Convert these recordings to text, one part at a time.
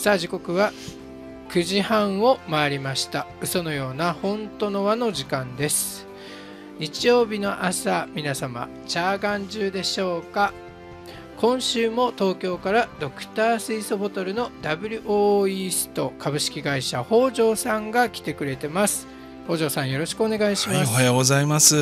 さあ時刻は9時半を回りました嘘のような本当の輪の時間です日曜日の朝皆様チャーガン中でしょうか今週も東京からドクター水素ボトルの WO イースト株式会社北条さんが来てくれてます北条さんよろしくお願いします、はい、おはようございます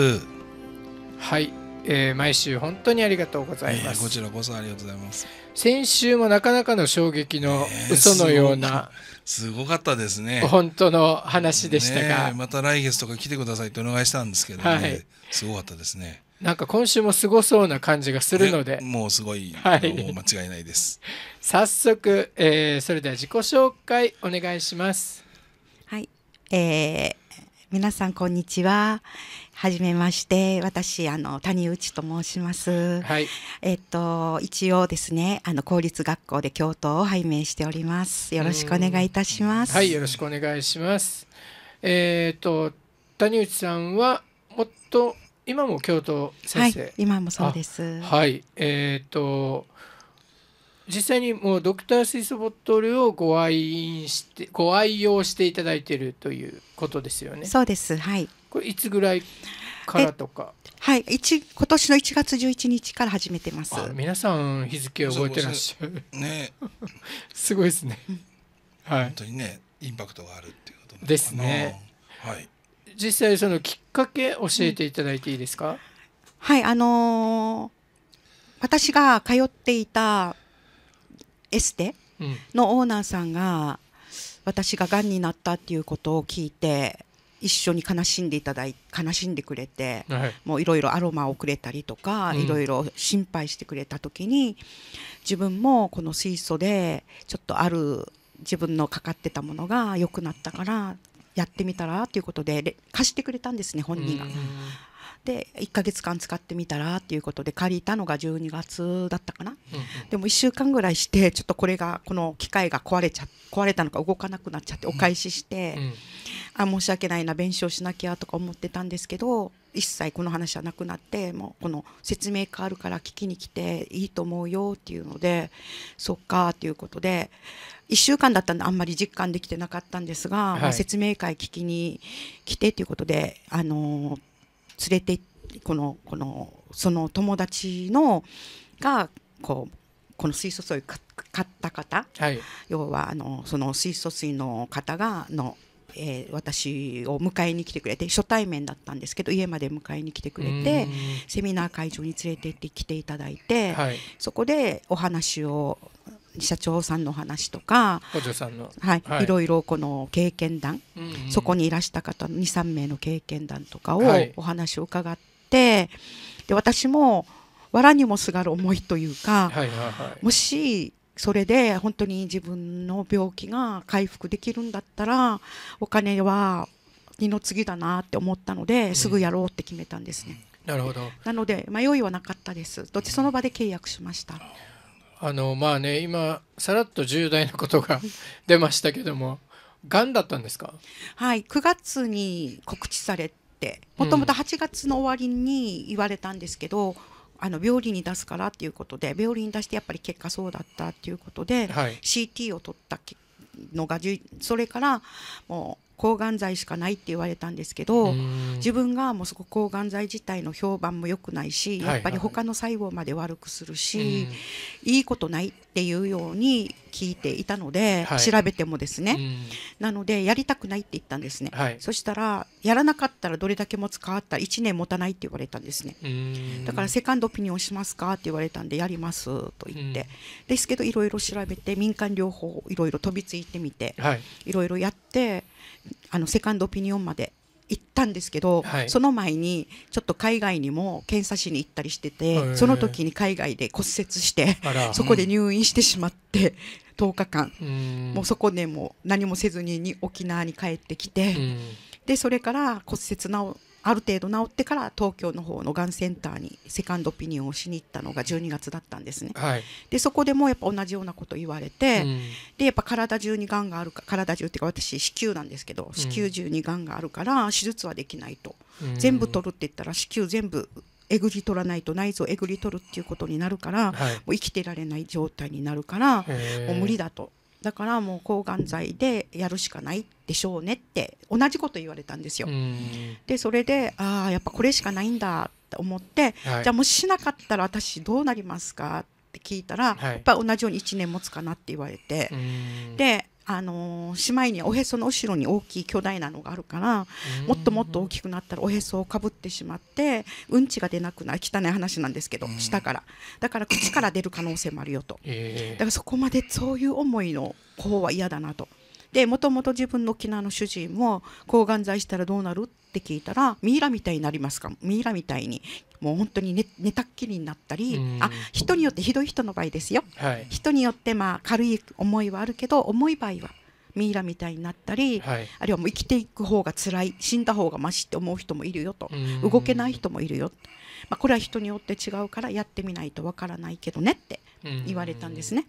はいえー、毎週本当にありがとうございます、えー、こちらこそありがとうございます先週もなかなかの衝撃の嘘のような、えー、すごかったですね本当の話でしたが、ね、また来月とか来てくださいってお願いしたんですけど、ね、はい、すごかったですねなんか今週もすごそうな感じがするので、もうすごい、はい、間違いないです早速、えー、それでは自己紹介お願いしますはい、えー、皆さんこんにちは、はじめまして、私あの谷内と申します。はい、えっと一応ですね、あの公立学校で教頭を拝命しております。よろしくお願いいたします。はい、よろしくお願いします。えー、っと谷内さんはもっと今も教頭先生、はい、今もそうです。はい、えー、っと。実際にもうドクター・スイスボットルをご愛飲してご愛用していただいているということですよね。そうですはい。これいつぐらいからとか。はい、一今年の一月十一日から始めてます。皆さん日付覚えてらっしゃる。ね、すごいですね。はい。本当にね、インパクトがあるっていうことですね。はい。実際そのきっかけ教えていただいていいですか。うん、はい、あのー、私が通っていたエステのオーナーさんが、私が癌になったっていうことを聞いて。一緒に悲しんでいただい悲しんでくれて、はい、もういろいろアロマをくれたりとか、いろいろ心配してくれた時に自分もこの水素でちょっとある自分のかかってたものが良くなったからやってみたらということで貸してくれたんですね本人が。で1ヶ月間使ってみたらっていうことで借りたのが12月だったかな、うん、でも1週間ぐらいしてちょっとこれがこの機械が壊れちゃ壊れたのか動かなくなっちゃってお返しして、うんあ申し訳ないな弁償しなきゃとか思ってたんですけど一切この話はなくなってもうこの説明会あるから聞きに来ていいと思うよっていうのでそっかということで1週間だったんであんまり実感できてなかったんですが、はい、説明会聞きに来てということであの連れてこのこのその友達のがこうこの水素水を買った方、はい、要はあのその水素水の方がのえー、私を迎えに来てくれて初対面だったんですけど家まで迎えに来てくれてセミナー会場に連れて行って来ていただいて、はい、そこでお話を社長さんの話とか補助さんの、はい、はい、いろいろこの経験談、うんうん、そこにいらした方の23名の経験談とかをお話を伺って、はい、で私も藁にもすがる思いというか、はいはいはい、もしそれで本当に自分の病気が回復できるんだったらお金は二の次だなって思ったのですぐやろうって決めたんですね。うん、なるほどなので迷いはなかったです。どっちその場で契約しました。あのまあね今さらっと重大なことが 出ましたけども、がんだったんですか。はい、9月に告知されて、もともと8月の終わりに言われたんですけど。うんあの病理に出すからっていうことで病理に出してやっぱり結果そうだったっていうことで、はい、CT を取ったのがそれからもう抗がん剤しかないって言われたんですけど自分がもうそこ抗がん剤自体の評判も良くないしやっぱり他の細胞まで悪くするし、いいことないっていうように聞いていたので、はい、調べてもですね、なのでやりたくないって言ったんですね、はい、そしたらやらなかったらどれだけ持つかあったら1年持たないって言われたんですねだからセカンドオピニオンしますかって言われたんでやりますと言って、ですけどいろいろ調べて民間療法いろいろ飛びついてみて、はいろいろやって。あのセカンドオピニオンまで行ったんですけど、はい、その前にちょっと海外にも検査しに行ったりしててその時に海外で骨折して そこで入院してしまって。うん、10日間もうそこでもう何もせずにに沖縄に帰ってきて、うん、でそれから骨折治ある程度治ってから東京の方のがんセンターにセカンドオピニオンをしに行ったのが12月だったんですね。はい、でそこでもやっぱ同じようなこと言われて、うん、でやっぱ体中にがんがあるか体中っていうか私子宮なんですけど子宮中にがんがあるから手術はできないと、うん、全部取るって言ったら子宮全部えぐり取らないと内臓をえぐり取るっていうことになるから、はい、もう生きてられない状態になるからもう無理だとだからもう抗がん剤でやるしかないでしょうねって同じこと言われたんですよ。でそれでああやっぱこれしかないんだって思って、はい、じゃあもししなかったら私どうなりますかって聞いたら、はい、やっぱ同じように1年持つかなって言われてであのしまにおへその後ろに大きい巨大なのがあるからもっともっと大きくなったらおへそをかぶってしまってうんちが出なくなる汚い話なんですけど下からだから口から出る可能性もあるよと、だからそこまでそういう思いの方は嫌だなと。でもともと自分の沖縄の主人も抗がん剤したらどうなるって聞いたらミイラみたいになりますかミイラみたいにもう本当に寝寝たっきりになったりあ人によってひどい人の場合ですよ、はい、人によってまあ軽い思いはあるけど重い場合はミイラみたいになったり、はい、あるいはもう生きていく方が辛い死んだ方がましって思う人もいるよと動けない人もいるよまあ、これは人によって違うからやってみないとわからないけどねって言われたんですね。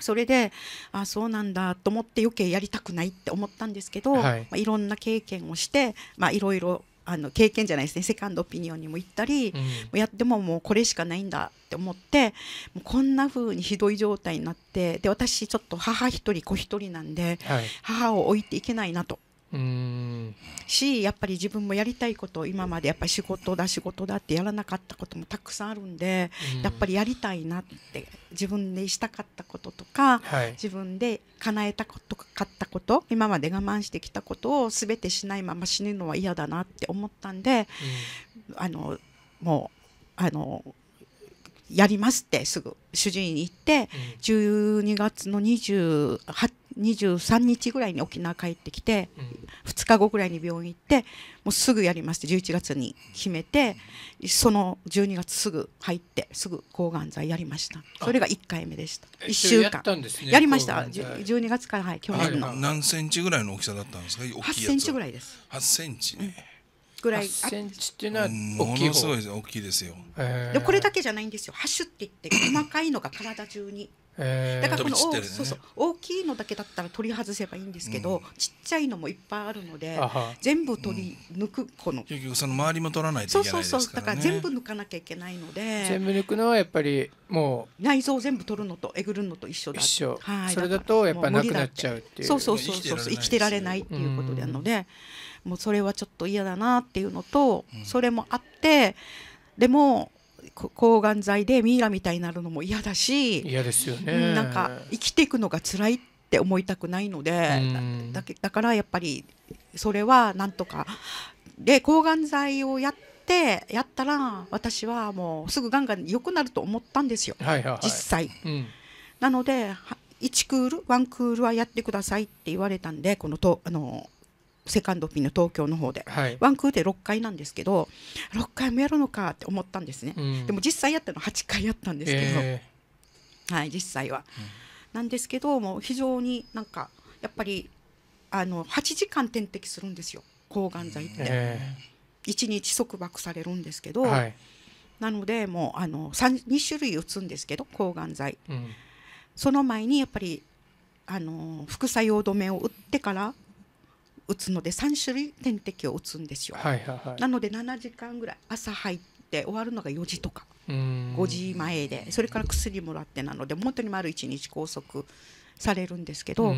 それであそうなんだと思って余計やりたくないって思ったんですけど、はい、まあ、いろんな経験をして、まあ、いろいろあの経験じゃないですねセカンドオピニオンにも行ったり、うん、やってももうこれしかないんだって思ってもうこんな風にひどい状態になってで私ちょっと母一人子一人なんで、はい、母を置いていけないなとうんしやっぱり自分もやりたいこと今までやっぱり仕事だ仕事だってやらなかったこともたくさんあるんでやっぱりやりたいなって自分でしたかったこととか、自分で叶えたことかったこと今まで我慢してきたことを全てしないまま死ぬのは嫌だなって思ったんで、あのもうあのやりますってすぐ主治医に行って、うん、12月の2 3日ぐらいに沖縄帰ってきて、うん、2日後ぐらいに病院行ってもうすぐやりますって11月に決めてその12月すぐ入ってすぐ抗がん剤やりましたそれが1回目でした1週間や、ね,、りました12月からはい去年の何センチぐらいの大きさだったんですか8センチぐらいです8センチね、うんぐらい8センチっていうのはものすごい大きいですよ、えー、これだけじゃないんですよハッシュっていって細かいのが体中に。だからこの、ね、そうそう大きいのだけだったら取り外せばいいんですけど、うん、ちっちゃいのもいっぱいあるので全部取り抜く、うん、この結局その周りも取らないといけないですから、ね、そうそうそうだから全部抜かなきゃいけないので全部抜くのはやっぱりもう内臓を全部取るのとえぐるのと一緒だ一緒、はい、それだとやっぱなくなっちゃうっていうそうそうそうそう生きてられないっていうことなので、うんもうそれはちょっと嫌だなっていうのと、それもあってでも抗がん剤でミイラみたいになるのも嫌だし嫌ですよね、なんか生きていくのが辛いって思いたくないので、だだからやっぱりそれはなんとかで抗がん剤をやってやったら私はもうすぐがんが良くなると思ったんですよ、はいはいはい、実際、うん、なので1クール1クールはやってくださいって言われたんでこのとあのセカンドピンの東京の方で、はい、ワンクーで6回なんですけど6回もやるのかって思ったんですね、うん、でも実際やったの8回やったんですけど、えー、はい実際は、うん、なんですけどもう非常になんかやっぱりあの8時間点滴するんですよ抗がん剤って、えー、1日束縛されるんですけど、はい、なのでもうあの2種類打つんですけど抗がん剤、うん、その前にやっぱりあの副作用止めを打ってから打つので3種類点滴を打つんですよ。はいはいはい、なので7時間ぐらい朝入って終わるのが4時とか5時前でそれから薬もらってなので本当に丸1日拘束されるんですけど。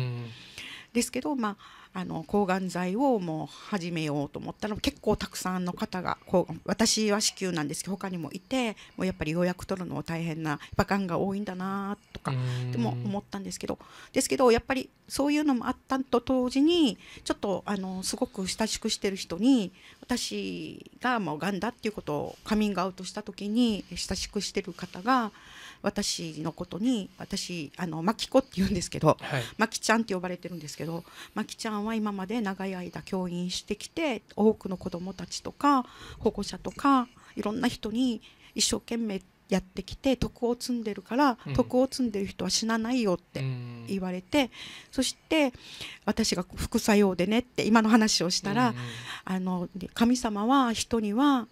ですけど、まあ、あの抗がん剤をもう始めようと思ったら結構たくさんの方がこう私は子宮なんですけど他にもいてもうやっぱり予約取るのも大変なバカンが多いんだなっかでも思ったんですけどですけどやっぱりそういうのもあったと同時にちょっとあのすごく親しくしてる人に私がもうがんだっていうことをカミングアウトした時に親しくしてる方が私のことに私あのマキコって言うんですけど、はい、マキちゃんって呼ばれてるんですけどマキちゃんは今まで長い間教員してきて多くの子どもたちとか保護者とかいろんな人に一生懸命やってきて徳を積んでるから徳を積んでる人は死なないよって言われて、そして私が副作用でねって今の話をしたら、あの神様は人には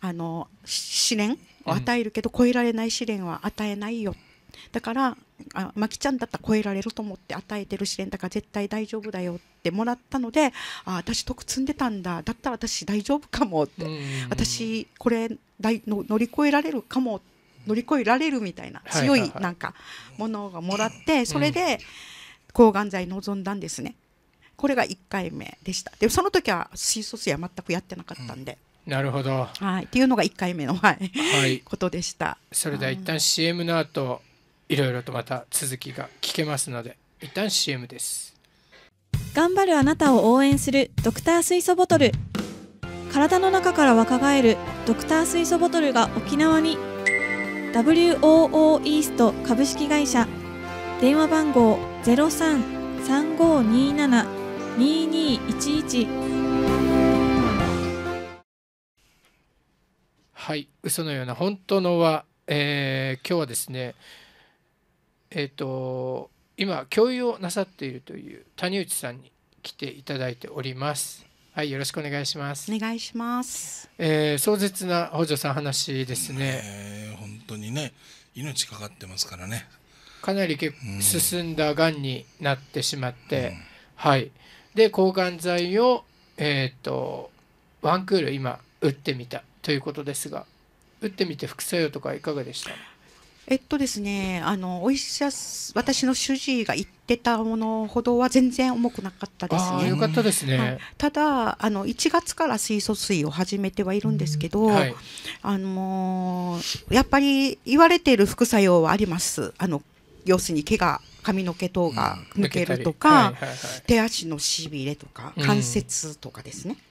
あの試練を与えるけど、超えられない試練は与えないよだからあまきちゃんだったら超えられると思って与えてる試練だから絶対大丈夫だよってもらったのであ私得積んでたんだだったら私大丈夫かもって、私これいの乗り越えられるかも乗り越えられるみたいな強いなんかものがもらってそれで抗がん剤臨んだんですね。これが1回目でした。でその時は水素水は全くやってなかったんで。うん、なるほど。はい、っていうのが1回目の、はい、はい、ことでした。それでは一旦 CM の後、いろいろとまた続きが聞けますので一旦 CM です頑張るあなたを応援するドクター水素ボトル体の中から若返るドクター水素ボトルが沖縄に WOO イースト株式会社電話番号0335272211はい嘘のような本当のは、えー、今日はですねえっ、ー、と今教諭をなさっているという谷内さんに来ていただいております。はい、よろしくお願いします。お願いします。えー、壮絶な補助さん話ですね。えー、本当にね、命かかってますからね。かなり結構進んだ癌になってしまって、うん、はい。で抗がん剤をえっ、ー、とワンクール今打ってみたということですが、打ってみて副作用とかいかがでした？えっとですね、あのお医者私の主治医が言ってたものほどは全然重くなかったですね。よかったですね。はい、ただあの1月から水素水を始めてはいるんですけど、はい、あのやっぱり言われている副作用はあります。あの要するに毛が髪の毛等が抜けるとか、はいはいはい、手足のしびれとか関節とかですね。うん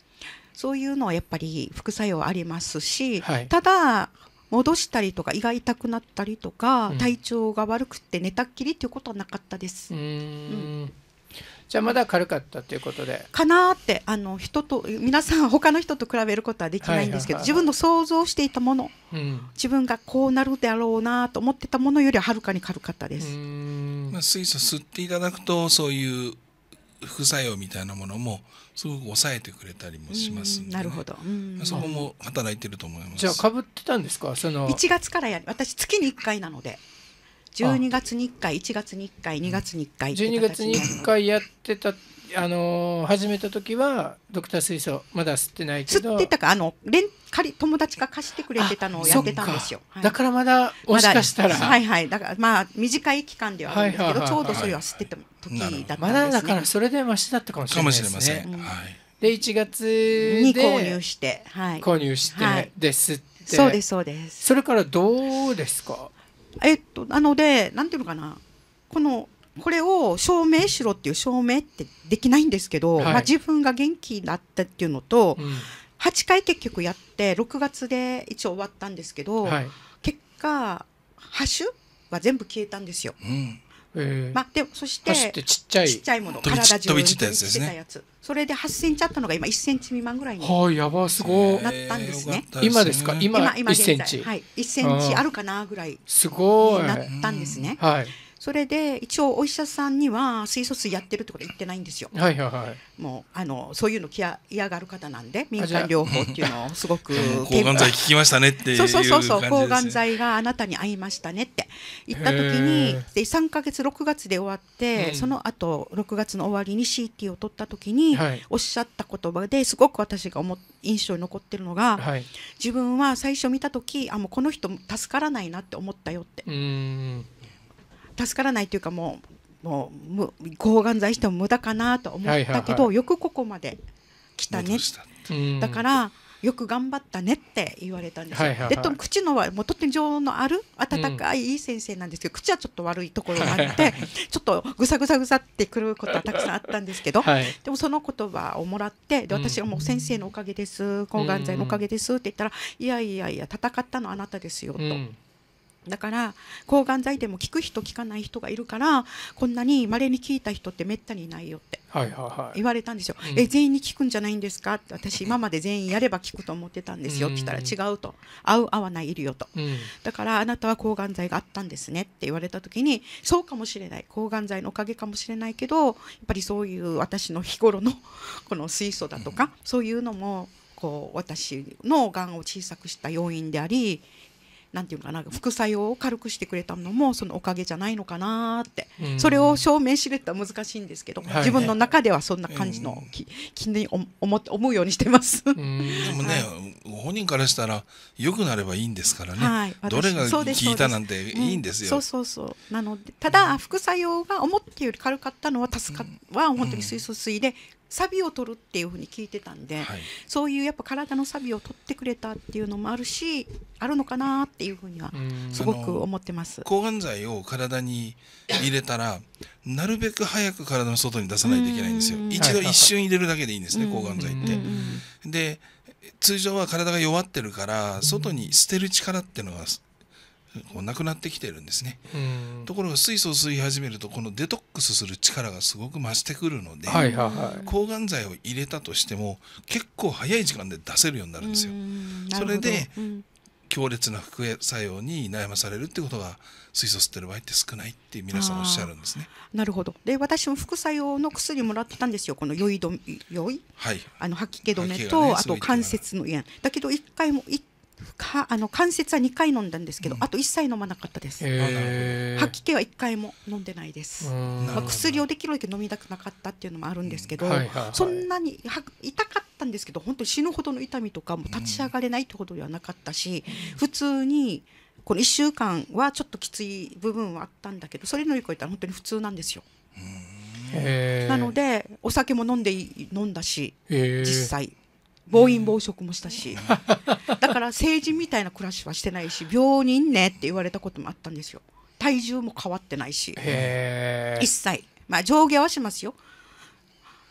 そういうのはやっぱり副作用ありますし、はい、ただ戻したりとか胃が痛くなったりとか、うん、体調が悪くて寝たっきりということはなかったです。うじゃあまだ軽かったということでかなってあの人と皆さん他の人と比べることはできないんですけど、自分の想像していたもの、うん、自分がこうなるであろうなと思ってたものよりははるかに軽かったです。まあ、水素吸っていただくとそういう副作用みたいなものもすごく抑えてくれたりもしますんで、ね、なるほど、そこも働いてると思いますじゃあかぶってたんですかその1月からやり私月に1回なので12月に1回1月に1回2月に1回12月に1回やってたあのー、始めた時はドクター水素まだ吸ってないけど吸ってたかあの連借友達が貸してくれてたのをやってたんですよ、かはい、だからまだもしかしたら、ま、はいはいだからまあ短い期間ではあるんですけど、ちょうどそれは吸ってた時だったんですねまだだからそれでましだったかもしれないですねかもしれません、うん、で1月に購入して、はい、購入して、はい、で吸ってそうですそうですそれからどうですかえっとなので何ていうのかなこのこれを証明しろっていう証明ってできないんですけど、はい、まあ、自分が元気になったっていうのと、うん、8回結局やって6月で一応終わったんですけど、はい、結果ハッシュは全部消えたんですよ。うんえー、まあ、でそしてちっちゃいちっちゃいもの体中に飛び散ったやつですねそれで8センチあったのが今1センチ未満ぐらいにはいやばすごいなったんですね、えー、今ですか今今今1センチはい1センチあるかなぐらいすごいなったんですね、はいそれで一応お医者さんには水素水やってるってこと言ってないんですよ。はいはいはい、もうあのそういうの嫌がる方なんで民間療法っていうのをすごく 抗がん剤効きましたねっていう、ね、そうそうそうそう抗がん剤があなたに合いましたねって言った時にで3か月6月で終わって、うん、その後6月の終わりに CT を取った時に、はい、おっしゃった言葉ですごく私が思印象に残ってるのが、はい、自分は最初見た時あもうこの人助からないなって思ったよって。うん助からないというかもうもう抗がん剤しても無駄かなと思ったけど、よくここまで来たねだからよく頑張ったねって言われたんですよ。でと口のはもうとても情のある温かいいい先生なんですけど、口はちょっと悪いところがあってちょっとぐさぐさぐさってくることはたくさんあったんですけど、でもその言葉をもらってで私がもう先生のおかげです抗がん剤のおかげですって言ったら、いやいやいや戦ったのあなたですよと。だから抗がん剤でも効く人効かない人がいるからこんなにまれに効いた人ってめったにいないよって言われたんですよ。はいはいはい、え全員に効くんじゃないんですかって私今まで全員やれば効くと思ってたんですよって言ったら違うと合う合わないいるよと、うん、だからあなたは抗がん剤があったんですねって言われた時にそうかもしれない抗がん剤のおかげかもしれないけどやっぱりそういう私の日頃の この水素だとか、そういうのもこう私のがんを小さくした要因でありなんていうかな副作用を軽くしてくれたのもそのおかげじゃないのかなって、それを証明しれたら難しいんですけど、はい、自分の中ではそんな感じの気,、気に思思うようにしてます。でもね、はい、本人からしたらよくなればいいんですからね、はい、どれが効いたなんていいんですよ。そうそうそうなのでただ副作用が思ってより軽かったのは助か、うん、は本当に水素水でサビを取るっていうふうに聞いてたんで、はい、そういうやっぱ体のサビを取ってくれたっていうのもあるしあるのかなっていうふうにはすごく思ってます抗がん剤を体に入れたらなるべく早く体の外に出さないといけないんですよ一度一瞬入れるだけでいいんですね、抗がん剤ってで通常は体が弱ってるから外に捨てる力っていうのがこうなくなってきてるんですね、うん、ところが水素を吸い始めるとこのデトックスする力がすごく増してくるので、はいはいはい、抗がん剤を入れたとしても結構早い時間で出せるようになるんですよ。それで、うん、強烈な副作用に悩まされるってことが水素吸ってる場合って少ないって皆さんおっしゃるんですね。なるほど。で私も副作用の薬もらってたんですよ。この酔いど酔い、はい、あの吐き気止めと、ね、あと関節の炎だけど一回も一かあの関節は2回飲んだんですけど、うん、あと一切飲まなかったです。吐き気は1回も飲んでないです。まあ、薬をできるだけ飲みたくなかったっていうのもあるんですけど、うんはいはいはい、そんなには痛かったんですけど本当に死ぬほどの痛みとかも立ち上がれないってことではなかったし、うん、普通に。この1週間はちょっときつい部分はあったんだけどそれ乗り越えたら本当に普通なんですよ。なのでお酒も飲んで飲んだし実際暴飲暴食もしたしだから成人みたいな暮らしはしてないし病人ねって言われたこともあったんですよ体重も変わってないし一切まあ上下はしますよ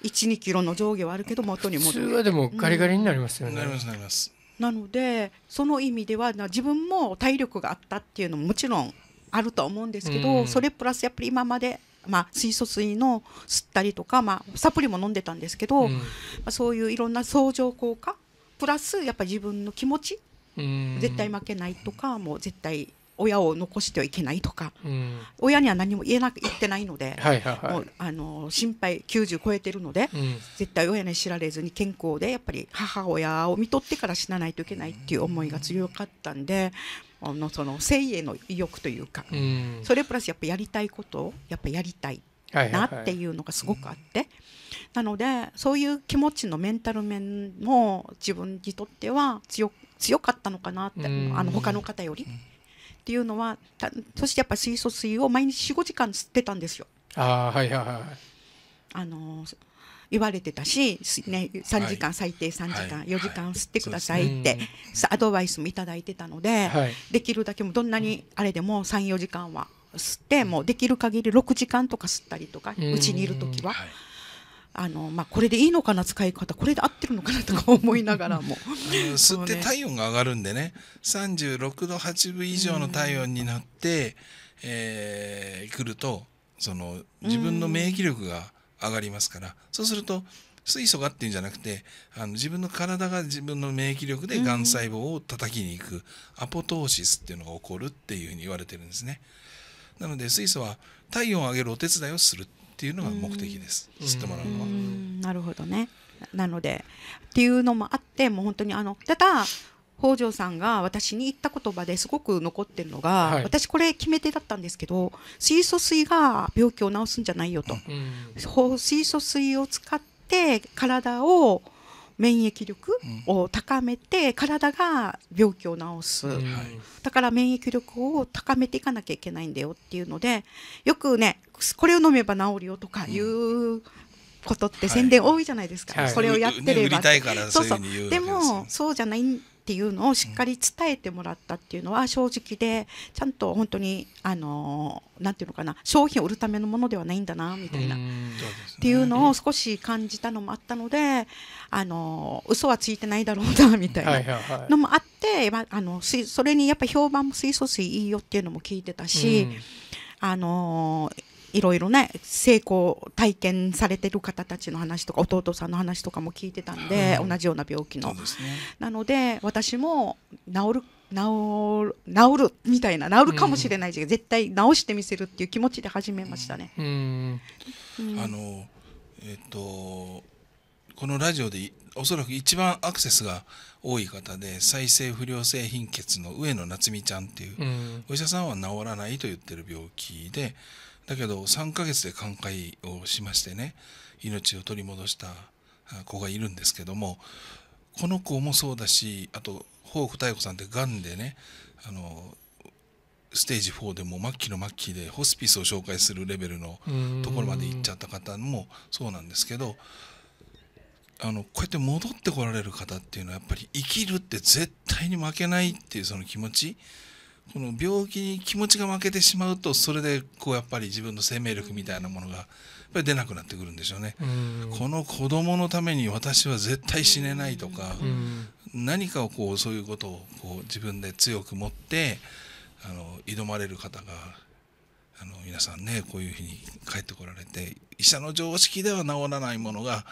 12キロの上下はあるけど元に戻る普通はでもガリガリになりますよね、うん、なりますなりますなのでその意味では自分も体力があったっていうのももちろんあると思うんですけど、うん、それプラスやっぱり今までまあ、水素水の吸ったりとか、まあ、サプリも飲んでたんですけど、うん、まあ、そういういろんな相乗効果プラスやっぱ自分の気持ち、絶対負けないとかもう絶対親を残してはいけないとか、うん、親には何も言えな言ってないので、もうあの心配90超えてるので、うん、絶対親に知られずに健康でやっぱり母親をみとってから死なないといけないっていう思いが強かったんで、あのその性への意欲というか、うん、それプラスやっぱやりたいことをやっぱやりたいなっていうのがすごくあって、なのでそういう気持ちのメンタル面も自分にとっては強強かったのかなって、うん、あの他の方より、っていうのはそしてやっぱ水素水を毎日45時間吸ってたんですよ。あはいはいはいあの言われてたし、ね、3時間、最低3時間、4時間吸ってくださいって、アドバイスも頂いてたので、できるだけもどんなにあれでも34時間は吸ってもうできる限り6時間とか吸ったりとかうちにいる時は。あのまあ、これでいいのかな使い方これで合ってるのかなとか 思いながらも吸って体温が上がるんでね36度8分以上の体温になって、えー、くるとその自分の免疫力が上がりますからそうすると水素がっていうんじゃなくてあの自分の体が自分の免疫力でがん細胞を叩きにいくアポトーシスっていうのが起こるっていうふうに言われてるんですねなので水素は体温を上げるお手伝いをするっていうのが目的です吸ってもらうのはなるほどねなのでっていうのもあってもう本当にあのただ北条さんが私に言った言葉ですごく残ってるのが、はい、私これ決め手だったんですけど水素水が病気を治すんじゃないよと、うん、水素水を使って体を免疫力を高めて体が病気を治す、うん、だから免疫力を高めていかなきゃいけないんだよっていうのでよくねこれを飲めば治るよとかいう、うんことって宣伝多いじゃないですか、はい、れをやってれば、そうそうでもそうじゃないんっていうのをしっかり伝えてもらったっていうのは正直でちゃんと本当にあのなんていうのかな商品を売るためのものではないんだなみたいな、っていうのを少し感じたのもあったのであの嘘はついてないだろうなみたいなのもあって、あのそれにやっぱ評判も水素水いいよっていうのも聞いてたし。あのー、いろいろね成功体験されてる方たちの話とか弟さんの話とかも聞いてたんで、同じような病気の。ね、なので私も治る治る治るみたいな治るかもしれないし、うん、絶対治してみせるっていう気持ちで始めましたね。あのえっ、とこのラジオでおそらく一番アクセスが多い方で再生不良性貧血の上野夏美ちゃんっていう、うん、お医者さんは治らないと言ってる病気でだけど3ヶ月で寛解をしましてね命を取り戻した子がいるんですけどもこの子もそうだしあとホーク妙子さんってがんでねあのステージ4でも末期の末期でホスピスを紹介するレベルのところまで行っちゃった方もそうなんですけどあのこうやって戻ってこられる方っていうのはやっぱり生きるって絶対に負けないっていうその気持ちこの病気に気持ちが負けてしまうとそれでこうやっぱり自分の生命力みたいなものがやっぱり出なくなってくるんでしょうね。うこの子供のために私は絶対死ねないとか何かをこうそういうことをこう自分で強く持ってあの挑まれる方があの皆さんねこういうふうに帰ってこられて医者の常識では治らないものが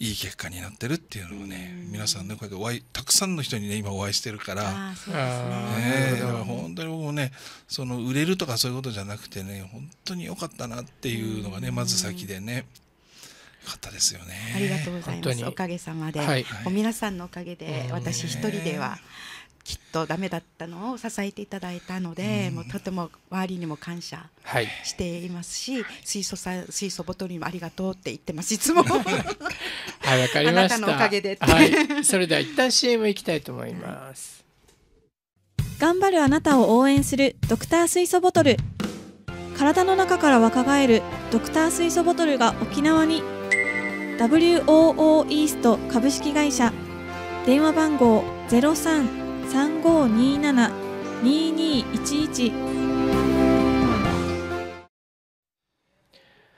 いい結果になってるっていうのをね、うん、皆さんねこうやってお会いたくさんの人にね今お会いしてるからだから本当に僕もねその売れるとかそういうことじゃなくてね本当に良かったなっていうのがね、うん、まず先でね。かったですよね。ありがとうございます。おかげさまで、はい、もう皆さんのおかげで、私一人では。きっとダメだったのを支えていただいたので、もうとても周りにも感謝していますし、はい、水素さ水素ボトルにもありがとうって言ってますいつもはいわかりましたあなたのおかげで、はい、それでは一旦 CM いきたいと思います、頑張るあなたを応援するドクター水素ボトル体の中から若返るドクター水素ボトルが沖縄に WOO イースト株式会社電話番号ゼ03三五二二二七一一。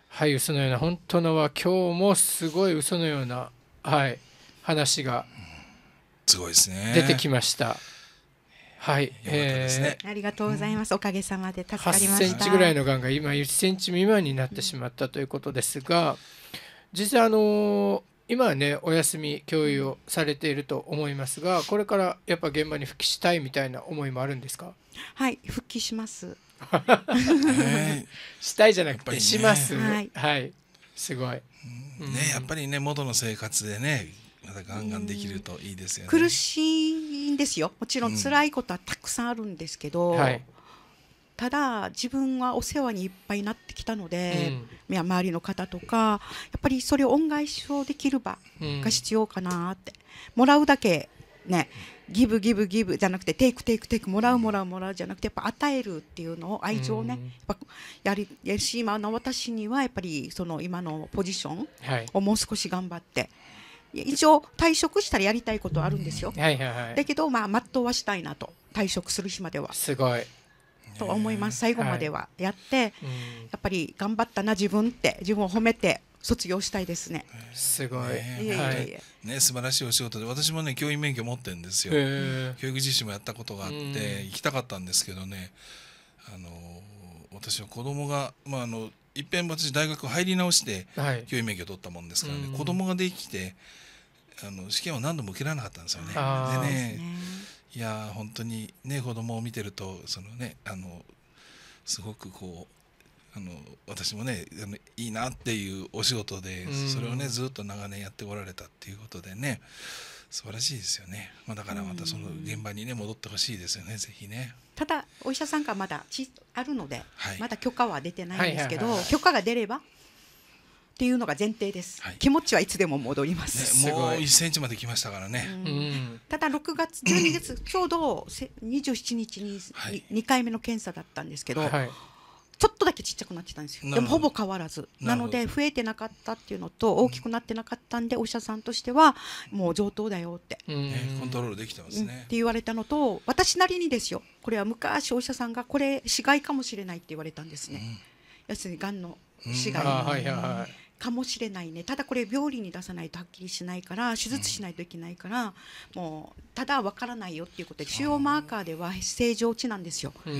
はい嘘のような本当のは今日もすごい嘘のようなはい話がすごいですね出てきました。はい、えー、ありがとうございます。おかげさまで助かりました。8センチぐらいのがんが今一センチ未満になってしまったということですが、実際あの今はねお休み共有をされていると思いますがこれからやっぱ現場に復帰したいみたいな思いもあるんですかはい復帰します したいじゃなくて、ね、します、はい、はい、すごい、ね、やっぱりね元の生活でねまたガンガンできるといいですよね苦しいんですよもちろん辛いことはたくさんあるんですけど、はいただ自分はお世話にいっぱいになってきたので、うん、周りの方とかやっぱりそれを恩返しをできる場が必要かなって、うん、もらうだけねギブギブギブじゃなくてテイクテイクテイクもらうもらうもらうじゃなくてやっぱ与えるっていうのを愛情をね、うん、やっぱやりやし今の私にはやっぱりその今のポジションをもう少し頑張って。はい、一応退職したらやりたいことあるんですよ、だけどまあ全うはしたいなと退職する日まではすごいと思います最後まではやって、はい、やっぱり頑張ったな自分って自分を褒めて卒業したいですね。すごい。ね、素晴らしいお仕事で、私もね、教員免許持ってるんですよ。教育実習もやったことがあって、行きたかったんですけどね。あの、私は子供が、まあ、あの、いっぺん私大学入り直して、教員免許取ったもんですからね、はい、子供ができて。あの試験を何度も受けられなかったんですよね。でね。いや本当にね子供を見てるとそのねあのすごくこうあの私もねあのいいなっていうお仕事で、それをねずっと長年やってこられたっていうことでね素晴らしいですよね、まあ、だからまたその現場にね戻ってほしいですよね、ぜひね。ただお医者さんがまだちあるので、はい、まだ許可は出てないんですけど、許可が出ればっていうのが前提です、はい、気持ちはいつでも戻ります、ね、もう1センチまで来ましたからね、ただ6月12 月ちょうど27日に2回目の検査だったんですけど、はいちょっとだけちっちゃくなってたんですよでもほぼ変わらずなので増えてなかったっていうのと大きくなってなかったんで、うん、お医者さんとしてはもう上等だよって、コントロールできてますね、って言われたのと私なりにですよこれは昔お医者さんがこれ死骸かもしれないって言われたんですね、うん、要するに癌の死骸、かもしれないねただこれ病理に出さないとはっきりしないから手術しないといけないから、うん、もうただわからないよっていうことで腫瘍マーカーでは正常値なんですよ。なる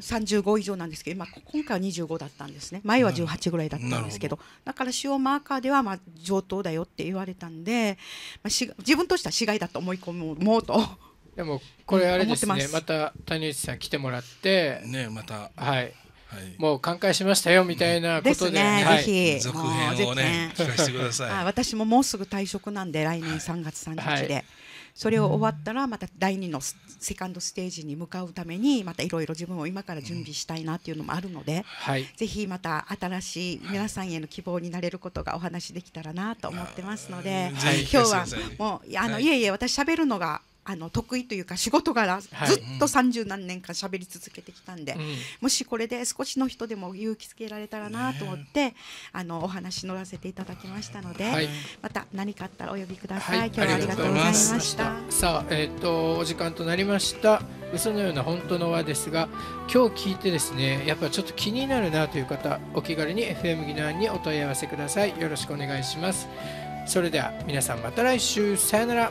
35以上なんですけど、まあ、今回は25だったんですね前は18ぐらいだったんですけどだから腫瘍マーカーではまあ上等だよって言われたんで、まあ、し自分としては死骸だと思い込もうと。でもこれあれですね、また谷内さん来てもらってねまたはいもう寛解しましたよみたいなことで,、ねぜひ続編をね聞かせてくださいあ私ももうすぐ退職なんで来年3月30日で、それを終わったらまた第2のセカンドステージに向かうためにまたいろいろ自分を今から準備したいなっていうのもあるので、はい、ぜひまた新しい皆さんへの希望になれることがお話できたらなと思ってますので、今日はもうあの、い、えいえ私喋るのがあの得意というか仕事柄ずっと三十何年間喋り続けてきたんで、はいうん、もしこれで少しの人でも勇気つけられたらなと思って、ね、あのお話乗らせていただきましたので、はい、また何かあったらお呼びください、はい、今日はありがとうございましたさあ、えーと、お時間となりました嘘のような本当の輪ですが今日聞いてですねやっぱちょっと気になるなという方お気軽に FM ギナーにお問い合わせくださいよろしくお願いしますそれでは皆さんまた来週さよなら